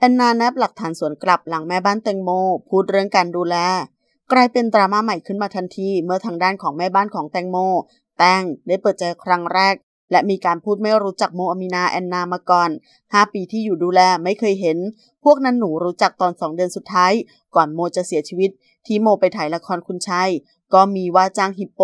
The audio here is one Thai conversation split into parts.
แอนนาแนบหลักฐานสวนกลับหลังแม่บ้านเตงโมพูดเรื่องการดูแลกลายเป็นดราม่าใหม่ขึ้นมาทันที เมื่อทางด้านของแม่บ้านของแตงโม แตงได้เปิดใจครั้งแรก และมีการพูดไม่รู้จักโมอามินาแอนนามาก่อน 5 ปีที่อยู่ดูแลไม่เคยเห็น พวกนั้นหนูรู้จักตอนสองเดือนสุดท้าย ก่อนโมจะเสียชีวิต ที่โมไปถ่ายละครคุณชัยก็มีว่าจ้างฮิปโป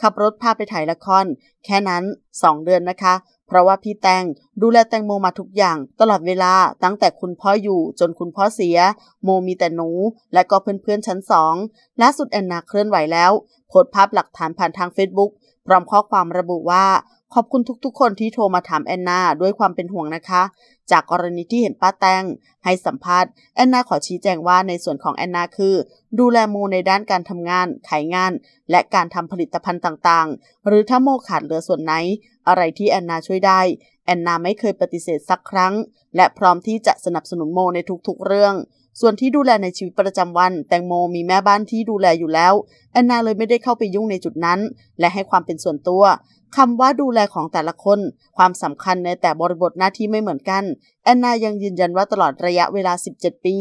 ขับรถพาไปถ่ายละคร แค่นั้น2เดือนนะคะเพราะว่าพี่แตง ดูแลแตงโมมาทุกอย่างตลอดเวลาตั้งแต่คุณพ่ออยู่จนคุณพ่อเสีย โมมีแต่หนูและก็เพื่อนๆชั้นสองล่าสุดแอนนาเคลื่อนไหวแล้วโพสต์ภาพหลักฐานผ่านทาง Facebook พร้อมข้อความระบุว่า ขอบคุณทุกๆคนที่โทรมาถามแอนนาด้วยความเป็นห่วงนะคะ จากกรณีที่เห็นป้าแตงให้สัมภาษณ์แอนนาขอชี้แจงว่าในส่วนของแอนนาคือ ดูแลโมในด้านการทำงาน ขายงาน และการทำผลิตภัณฑ์ต่างๆ หรือถ้าโมขาดเหลือส่วนไหน อะไรที่แอนนาช่วยได้แอนนาไม่เคยปฏิเสธสักครั้ง และพร้อมที่จะสนับสนุนโมในทุกๆเรื่อง ส่วนที่ดูแลในชีวิตประจำวัน แตงโมมีแม่บ้านที่ดูแลอยู่แล้ว แอนนาเลยไม่ได้เข้าไปยุ่งในจุดนั้นและให้ความเป็นส่วนตัวคำว่าดูแลของแต่ละคน ความสำคัญในแต่บริบทหน้าที่ไม่เหมือนกันแอนนายังยืนยันว่าตลอดระยะเวลา 17 ปี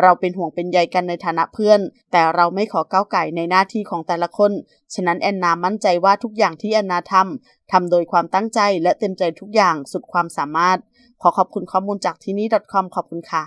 เราเป็นห่วงเป็นใยกันในฐานะเพื่อน แต่เราไม่ขอก้าวไก่ในหน้าที่ของแต่ละคน ฉะนั้นแอนนามั่นใจว่าทุกอย่างที่แอนนาทำทำโดยความตั้งใจและเต็มใจทุกอย่างสุดความสามารถขอขอบคุณข้อมูลจากที่นี่ .com ขอบคุณค่ะ